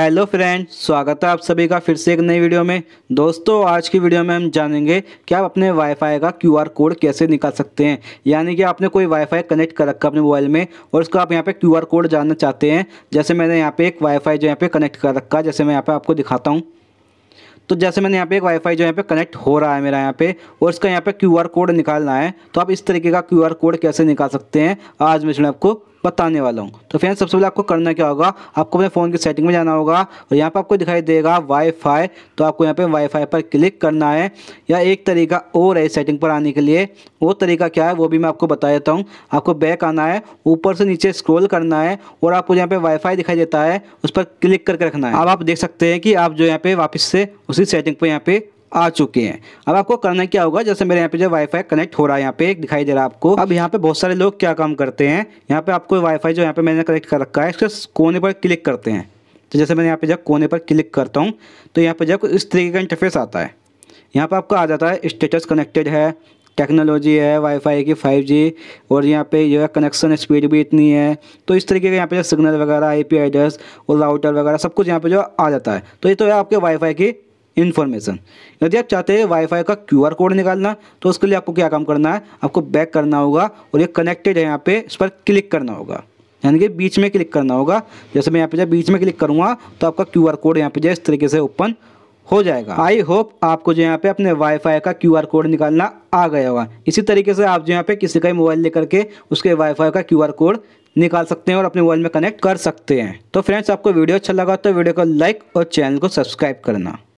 hello friends स्वागत है आप सभी का फिर से एक नई वीडियो में दोस्तों आज की वीडियो में हम जानेंगे कि आप अपने वाईफाई का क्यूआर कोड कैसे निकाल सकते हैं यानी कि आपने कोई वाईफाई कनेक्ट कर रखा अपने मोबाइल में और उसका आप यहाँ पे क्यूआर कोड जानना चाहते हैं जैसे मैंने यहाँ पे एक वाईफाई जो यहाँ पर कनेक्ट कर रखा है जैसे मैं यहाँ पर आपको दिखाता हूँ तो जैसे मैंने यहाँ पे एक वाईफाई जो यहाँ पे कनेक्ट हो रहा है मेरा यहाँ पे और उसका यहाँ पे क्यूआर कोड निकालना है तो आप इस तरीके का क्यूआर कोड कैसे निकाल सकते हैं आज मैं इसमें आपको बताने वाला हूँ तो फ्रेंड्स सबसे पहले आपको करना क्या होगा आपको अपने फ़ोन की सेटिंग में जाना होगा और यहाँ पर आपको दिखाई देगा वाईफाई तो आपको यहाँ पे वाईफाई पर क्लिक करना है या एक तरीका और है सेटिंग पर आने के लिए वो तरीका क्या है वो भी मैं आपको बता देता हूँ आपको बैक आना है ऊपर से नीचे स्क्रोल करना है और आपको यहाँ पर वाईफाई दिखाई देता है उस पर क्लिक करके रखना है अब आप देख सकते हैं कि आप जो यहाँ पर वापस से उसी सेटिंग पर यहाँ पर आ चुके हैं अब आपको करना क्या होगा जैसे मेरे यहाँ पे जो वाईफाई कनेक्ट हो रहा है यहाँ पे एक दिखाई दे रहा है आपको अब यहाँ पे बहुत सारे लोग क्या काम करते हैं यहाँ पे आपको वाईफाई जो यहाँ पे मैंने कनेक्ट कर रखा है इसके कोने पर क्लिक करते हैं तो जैसे मैंने यहाँ पे जब कोने पर क्लिक करता हूँ तो यहाँ पे जब इस तरीके का इंटरफेस आता है यहाँ पर आपको आ जाता है स्टेटस कनेक्टेड है टेक्नोलॉजी है वाईफाई की 5G और यहाँ पे जो है कनेक्शन स्पीड भी इतनी है तो इस तरीके का यहाँ पे जो सिग्नल वगैरह आई पी एड्रेस और राउटर वगैरह सब कुछ यहाँ पे जो आ जाता है तो ये तो है आपके वाईफाई की इन्फॉर्मेशन यदि आप चाहते हैं वाईफाई का क्यूआर कोड निकालना तो उसके लिए आपको क्या काम करना है आपको बैक करना होगा और ये कनेक्टेड है यहाँ पे इस पर क्लिक करना होगा यानी कि बीच में क्लिक करना होगा जैसे मैं यहाँ पे जब बीच में क्लिक करूँगा तो आपका क्यू आर कोड यहाँ पे जो इस तरीके से ओपन हो जाएगा आई होप आपको जो यहाँ पे अपने वाईफाई का क्यूआर कोड निकालना आ गया होगा इसी तरीके से आप जो यहाँ पे किसी का ही मोबाइल लेकर के उसके वाईफाई का क्यूआर कोड निकाल सकते हैं और अपने मोबाइल में कनेक्ट कर सकते हैं तो फ्रेंड्स आपको वीडियो अच्छा लगा तो वीडियो को लाइक और चैनल को सब्सक्राइब करना